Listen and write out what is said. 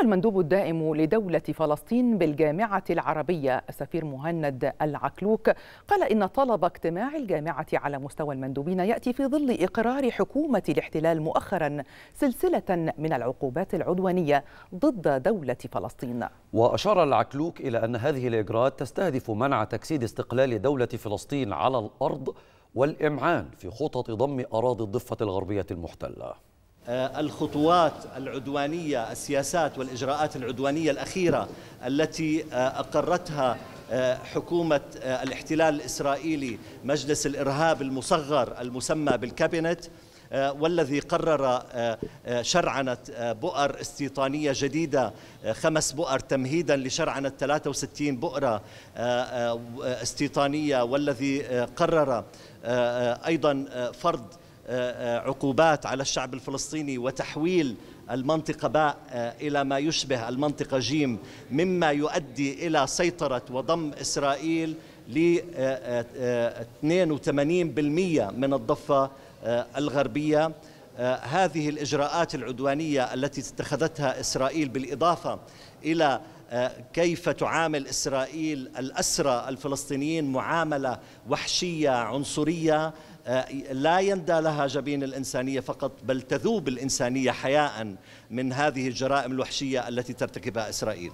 المندوب الدائم لدولة فلسطين بالجامعة العربية السفير مهند العكلوك قال إن طلب اجتماع الجامعة على مستوى المندوبين يأتي في ظل إقرار حكومة الاحتلال مؤخرا سلسلة من العقوبات العدوانية ضد دولة فلسطين وأشار العكلوك إلى أن هذه الإجراءات تستهدف منع تجسيد استقلال دولة فلسطين على الأرض والإمعان في خطط ضم أراضي الضفة الغربية المحتلة آه، الخطوات العدوانية السياسات والإجراءات العدوانية الأخيرة التي آه، أقرتها آه، حكومة الاحتلال الإسرائيلي مجلس الإرهاب المصغر المسمى بالكابينت والذي قرر شرعنة بؤر استيطانية جديدة خمس بؤر تمهيدا لشرعنة 63 بؤرة استيطانية والذي قرر أيضا فرض عقوبات على الشعب الفلسطيني وتحويل المنطقة باء آه، إلى ما يشبه المنطقة جيم مما يؤدي إلى سيطرة وضم إسرائيل ل 82% آه، آه، من الضفة الغربية هذه الإجراءات العدوانية التي اتخذتها إسرائيل بالإضافة إلى كيف تعامل إسرائيل الأسرى الفلسطينيين معاملة وحشية عنصرية آه، لا يندى لها جبين الإنسانية فقط بل تذوب الإنسانية حياء من هذه الجرائم الوحشية التي ترتكبها إسرائيل